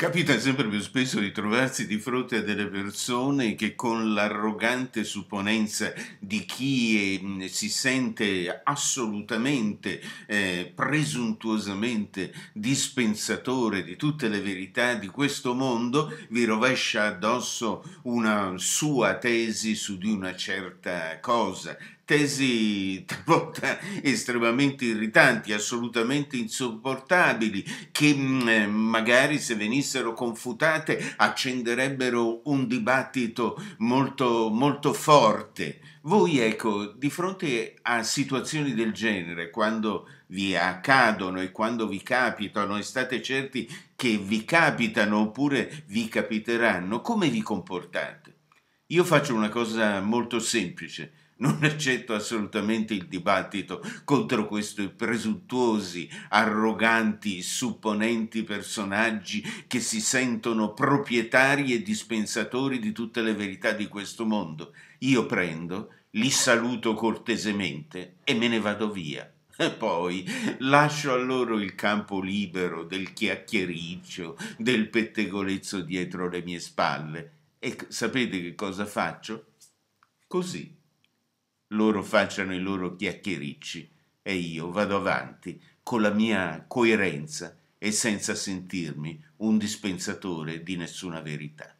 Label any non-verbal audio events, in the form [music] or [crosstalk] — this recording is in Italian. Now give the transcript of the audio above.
Capita sempre più spesso di trovarsi di fronte a delle persone che con l'arrogante supponenza di chi ehm, si sente assolutamente, eh, presuntuosamente dispensatore di tutte le verità di questo mondo, vi rovescia addosso una sua tesi su di una certa cosa, tesi talvolta estremamente irritanti, assolutamente insopportabili, che mm, magari se venissero confutate accenderebbero un dibattito molto, molto forte. Voi ecco, di fronte a situazioni del genere, quando vi accadono e quando vi capitano e state certi che vi capitano oppure vi capiteranno, come vi comportate? Io faccio una cosa molto semplice. Non [laughs] accetto assolutamente il dibattito contro questi presuntuosi, arroganti, supponenti personaggi che si sentono proprietari e dispensatori di tutte le verità di questo mondo. Io prendo, li saluto cortesemente e me ne vado via. E poi lascio a loro il campo libero del chiacchiericcio, del pettegolezzo dietro le mie spalle e sapete che cosa faccio? Così loro facciano i loro chiacchiericci e io vado avanti con la mia coerenza e senza sentirmi un dispensatore di nessuna verità.